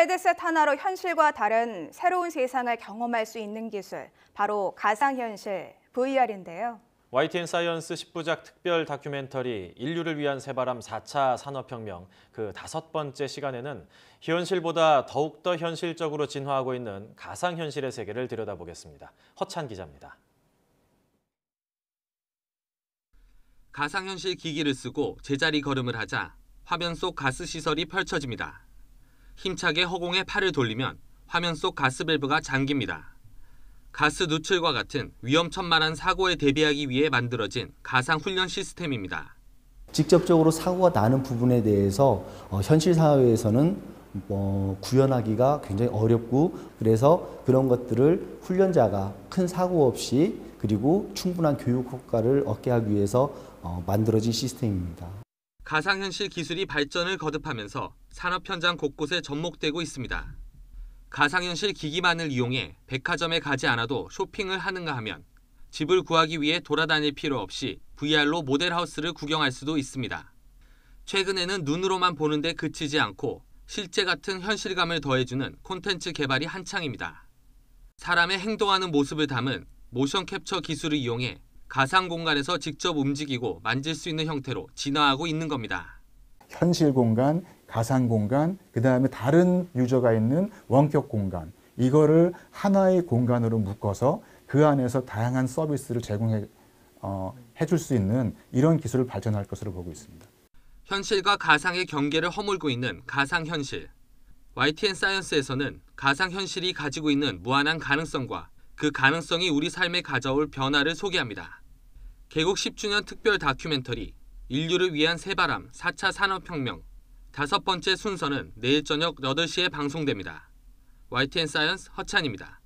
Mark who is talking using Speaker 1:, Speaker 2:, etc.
Speaker 1: 헤드셋 하나로 현실과 다른 새로운 세상을 경험할 수 있는 기술, 바로 가상현실 VR인데요.
Speaker 2: YTN 사이언스 10부작 특별 다큐멘터리 인류를 위한 새바람 4차 산업혁명 그 다섯 번째 시간에는 현실보다 더욱더 현실적으로 진화하고 있는 가상현실의 세계를 들여다보겠습니다. 허찬
Speaker 3: 기자입니다. 가상현실 기기를 쓰고 제자리 걸음을 하자 화면 속 가스 시설이 펼쳐집니다. 힘차게 허공에 팔을 돌리면 화면 속 가스밸브가 잠깁니다. 가스 누출과 같은 위험천만한 사고에 대비하기 위해 만들어진 가상훈련 시스템입니다.
Speaker 4: 직접적으로 사고가 나는 부분에 대해서 어, 현실 사회에서는 뭐 구현하기가 굉장히 어렵고 그래서 그런 것들을 훈련자가 큰 사고 없이 그리고 충분한 교육 효과를 얻게 하기 위해서 어, 만들어진 시스템입니다.
Speaker 3: 가상현실 기술이 발전을 거듭하면서 산업 현장 곳곳에 접목되고 있습니다. 가상현실 기기만을 이용해 백화점에 가지 않아도 쇼핑을 하는가 하면 집을 구하기 위해 돌아다닐 필요 없이 VR로 모델하우스를 구경할 수도 있습니다. 최근에는 눈으로만 보는데 그치지 않고 실제 같은 현실감을 더해주는 콘텐츠 개발이 한창입니다. 사람의 행동하는 모습을 담은 모션 캡처 기술을 이용해 가상 공간에서 직접 움직이고 만질 수 있는 형태로 진화하고 있는 겁니다.
Speaker 1: 현실 공간, 가상 공간, 그 다음에 다른 유저가 있는 원격 공간, 이거를 하나의 공간으로 묶어서 그 안에서 다양한 서비스를 제공해 어, 해줄 수 있는 이런 기술을 발전할 것으로 보고 있습니다.
Speaker 3: 현실과 가상의 경계를 허물고 있는 가상현실. YTN 사이언스에서는 가상현실이 가지고 있는 무한한 가능성과 그 가능성이 우리 삶에 가져올 변화를 소개합니다. 개국 10주년 특별 다큐멘터리 인류를 위한 새바람 4차 산업혁명 다섯 번째 순서는 내일 저녁 8시에 방송됩니다. YTN 사이언스 허찬입니다.